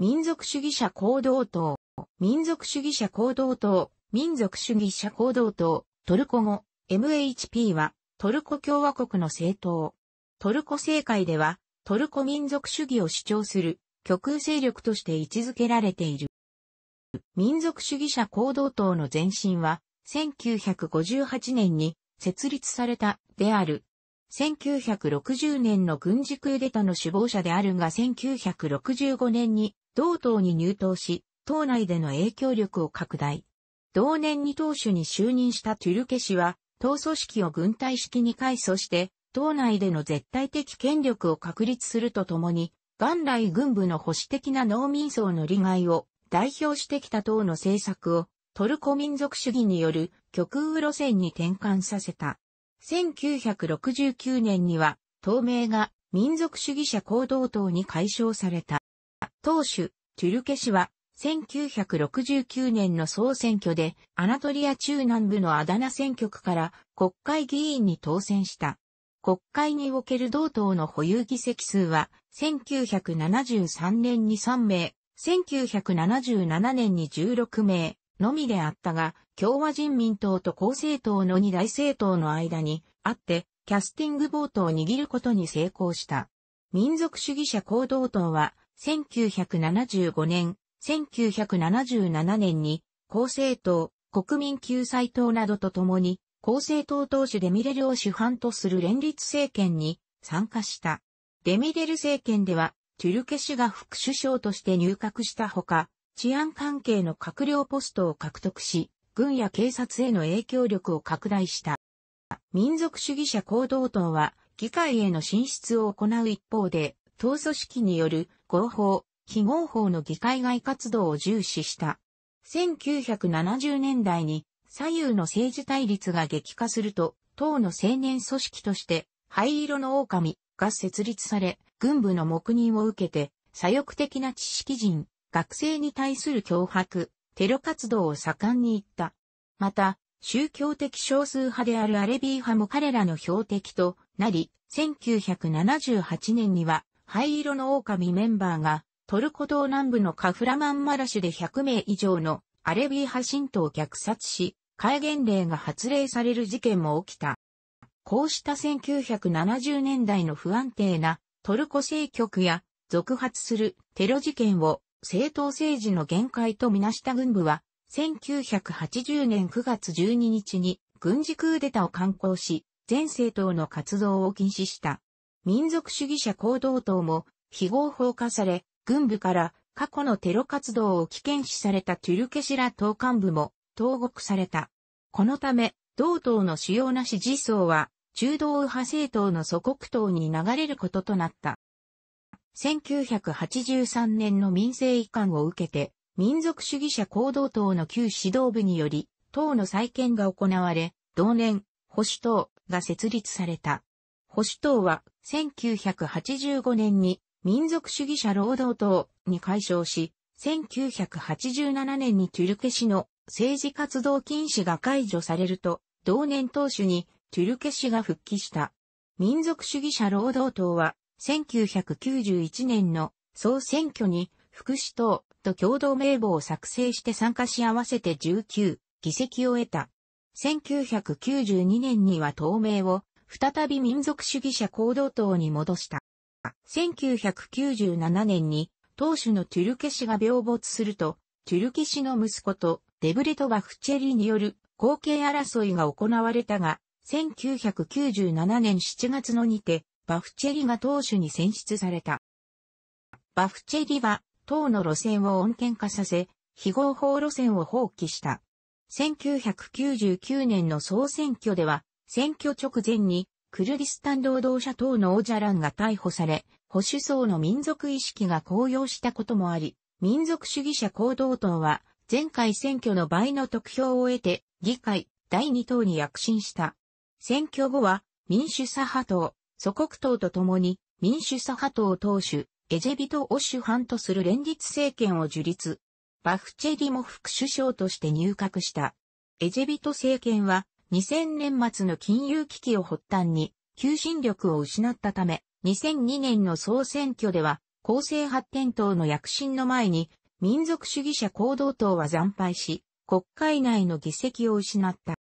民族主義者行動党、民族主義者行動党、民族主義者行動党、トルコ語、MHP は、トルコ共和国の政党。トルコ政界では、トルコ民族主義を主張する、極右勢力として位置づけられている。民族主義者行動党の前身は、1958年に設立された、である。1960年の軍事クーデタの首謀者であるが1965年に同党に入党し、党内での影響力を拡大。同年に党首に就任したトゥルケ氏は、党組織を軍隊式に改組して、党内での絶対的権力を確立するとともに、元来軍部の保守的な農民層の利害を代表してきた党の政策をトルコ民族主義による極右路線に転換させた。1969年には、党名が民族主義者行動党に解消された。党首、トゥルケ氏は、1969年の総選挙で、アナトリア中南部のアダナ選挙区から国会議員に当選した。国会における同党の保有議席数は、1973年に3名、1977年に16名のみであったが、共和人民党と公正党の二大政党の間にあって、キャスティングボートを握ることに成功した。民族主義者行動党は、1975年、1977年に、公正党、国民救済党などと共に、公正党党首デミレルを主犯とする連立政権に参加した。デミレル政権では、トゥルケ氏が副首相として入閣したほか、治安関係の閣僚ポストを獲得し、軍や警察への影響力を拡大した。民族主義者行動党は、議会への進出を行う一方で、党組織による合法、非合法の議会外活動を重視した。1970年代に左右の政治対立が激化すると、党の青年組織として灰色の狼が設立され、軍部の黙認を受けて、左翼的な知識人、学生に対する脅迫、テロ活動を盛んに行った。また、宗教的少数派であるアレビー派も彼らの標的となり、1978年には灰色の狼メンバーが、トルコ島南部のカフラマンマラシュで100名以上のアレビー派信徒を虐殺し、戒厳令が発令される事件も起きた。こうした1970年代の不安定なトルコ正局や続発するテロ事件を政党政治の限界とみなした軍部は、1980年9月12日に軍事クーデタを敢行し、全政党の活動を禁止した。民族主義者行動党も非合法化され、軍部から過去のテロ活動を危険視されたトゥルケシラ党幹部も投獄された。このため、同党の主要な支持層は、中道右派政党の祖国党に流れることとなった。1983年の民政移管を受けて、民族主義者行動党の旧指導部により、党の再建が行われ、同年、保守党が設立された。保守党は1985年に民族主義者労働党に解消し、1987年にトゥルケ氏の政治活動禁止が解除されると、同年党首にトゥルケ氏が復帰した。民族主義者労働党は、1991年の総選挙に福祉党と共同名簿を作成して参加し合わせて19議席を得た。1992年には党名を再び民族主義者行動党に戻した。1997年に当主のトゥルケ氏が病没すると、トゥルケ氏の息子とデブレトバ・フチェリによる後継争いが行われたが、1997年7月のにて、バフチェリが党首に選出された。バフチェリは、党の路線を穏健化させ、非合法路線を放棄した。1999年の総選挙では、選挙直前に、クルディスタン労働者党のオジャランが逮捕され、保守層の民族意識が高揚したこともあり、民族主義者行動党は、前回選挙の倍の得票を得て、議会第2党に躍進した。選挙後は、民主左派党、祖国党と共に、民主左派党党首、エジェビトを主犯とする連立政権を樹立。バフチェリも副首相として入閣した。エジェビト政権は2000年末の金融危機を発端に、求心力を失ったため、2002年の総選挙では、公正発展党の躍進の前に、民族主義者行動党は惨敗し、国会内の議席を失った。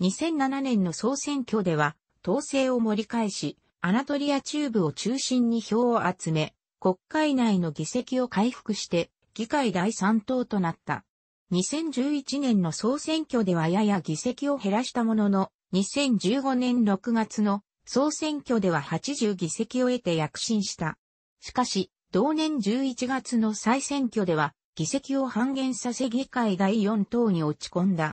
2007年の総選挙では、統制を盛り返し、アナトリア中部を中心に票を集め、国会内の議席を回復して、議会第3党となった。2011年の総選挙ではやや議席を減らしたものの、2015年6月の総選挙では80議席を得て躍進した。しかし、同年11月の再選挙では、議席を半減させ議会第4党に落ち込んだ。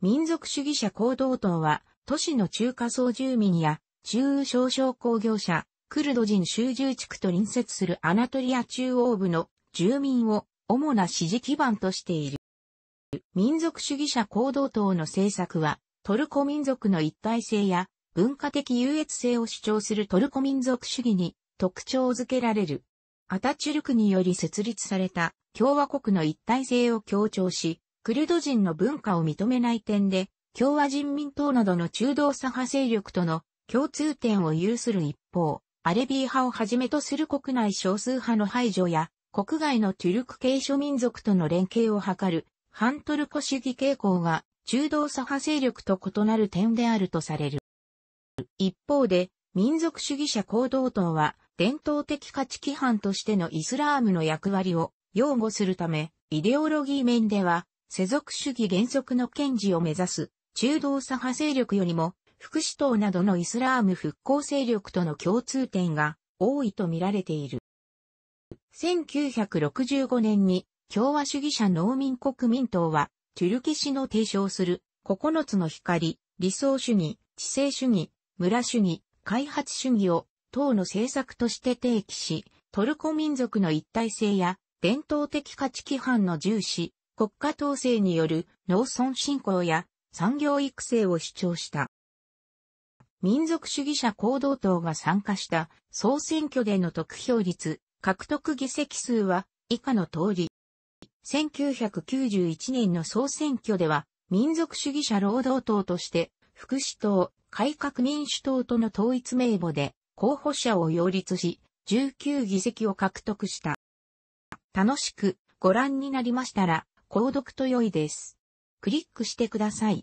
民族主義者行動党は、都市の中華層住民や、中央少商工業者、クルド人集中地区と隣接するアナトリア中央部の住民を主な支持基盤としている。民族主義者行動党の政策は、トルコ民族の一体性や文化的優越性を主張するトルコ民族主義に特徴づけられる。アタチュルクにより設立された共和国の一体性を強調し、クルド人の文化を認めない点で、共和人民党などの中道左派勢力との共通点を有する一方、アレビー派をはじめとする国内少数派の排除や国外のトゥルク系諸民族との連携を図る、反トルコ主義傾向が中道左派勢力と異なる点であるとされる。一方で、民族主義者行動党は、伝統的価値規範としてのイスラームの役割を擁護するため、イデオロギー面では、世俗主義原則の堅持を目指す、中道左派勢力よりも、福祉党などのイスラーム復興勢力との共通点が多いと見られている。1965年に共和主義者農民国民党は、トゥルキ氏の提唱する9つの光、理想主義、知性主義、村主義、開発主義を党の政策として提起し、トルコ民族の一体性や伝統的価値規範の重視、国家統制による農村振興や産業育成を主張した。民族主義者行動党が参加した総選挙での得票率獲得議席数は以下の通り。1991年の総選挙では、民族主義者労働党として、福祉党、改革民主党との統一名簿で、候補者を擁立し、19議席を獲得した。楽しくご覧になりましたら、購読と良いです。クリックしてください。